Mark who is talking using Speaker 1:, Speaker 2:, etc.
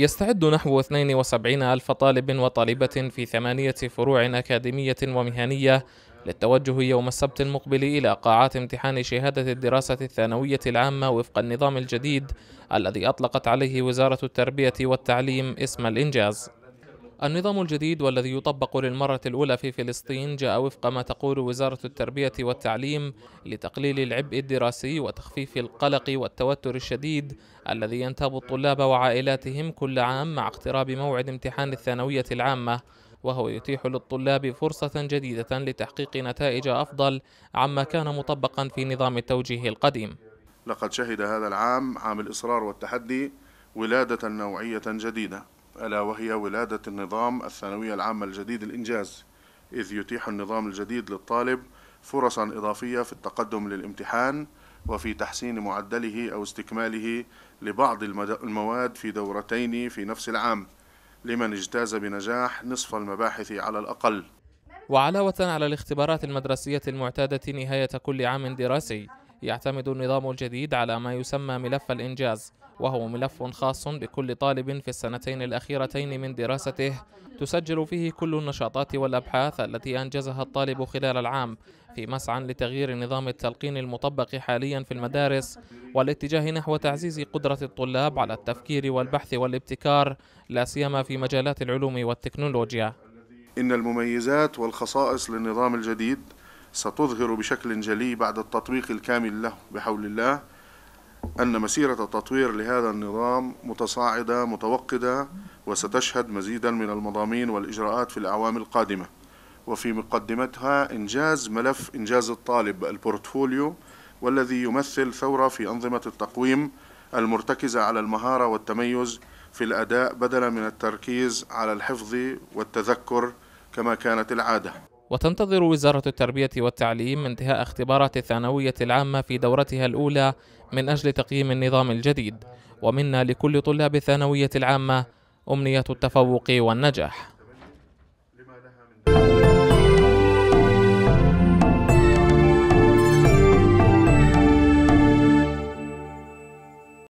Speaker 1: يستعد نحو 72 ألف طالب وطالبة في ثمانية فروع أكاديمية ومهنية للتوجه يوم السبت المقبل إلى قاعات امتحان شهادة الدراسة الثانوية العامة وفق النظام الجديد الذي أطلقت عليه وزارة التربية والتعليم اسم الإنجاز النظام الجديد والذي يطبق للمرة الأولى في فلسطين جاء وفق ما تقول وزارة التربية والتعليم لتقليل العبء الدراسي وتخفيف القلق والتوتر الشديد الذي ينتاب الطلاب وعائلاتهم كل عام مع اقتراب موعد امتحان الثانوية العامة وهو يتيح للطلاب فرصة جديدة لتحقيق نتائج أفضل عما كان مطبقا في نظام التوجيه القديم
Speaker 2: لقد شهد هذا العام عام الإصرار والتحدي ولادة نوعية جديدة ألا وهي ولادة النظام الثانوية العامة الجديد الإنجاز إذ يتيح النظام الجديد للطالب فرصا إضافية في التقدم للامتحان وفي تحسين معدله أو استكماله لبعض المواد في دورتين في نفس العام لمن اجتاز بنجاح نصف المباحث على الأقل
Speaker 1: وعلاوة على الاختبارات المدرسية المعتادة نهاية كل عام دراسي يعتمد النظام الجديد على ما يسمى ملف الإنجاز وهو ملف خاص بكل طالب في السنتين الأخيرتين من دراسته تسجل فيه كل النشاطات والأبحاث التي أنجزها الطالب خلال العام في مسعى لتغيير نظام التلقين المطبق حاليا في المدارس والاتجاه نحو تعزيز قدرة الطلاب على التفكير والبحث والابتكار لا سيما في مجالات العلوم والتكنولوجيا
Speaker 2: إن المميزات والخصائص للنظام الجديد ستظهر بشكل جلي بعد التطبيق الكامل له بحول الله أن مسيرة التطوير لهذا النظام متصاعدة متوقدة وستشهد مزيدا من المضامين والإجراءات في الأعوام القادمة وفي مقدمتها إنجاز ملف إنجاز الطالب البورتفوليو والذي يمثل ثورة في أنظمة التقويم المرتكزة على المهارة والتميز في الأداء بدلا من التركيز على الحفظ والتذكر كما كانت العادة
Speaker 1: وتنتظر وزارة التربية والتعليم انتهاء اختبارات الثانوية العامة في دورتها الأولى من أجل تقييم النظام الجديد ومنا لكل طلاب الثانوية العامة أمنية التفوق والنجاح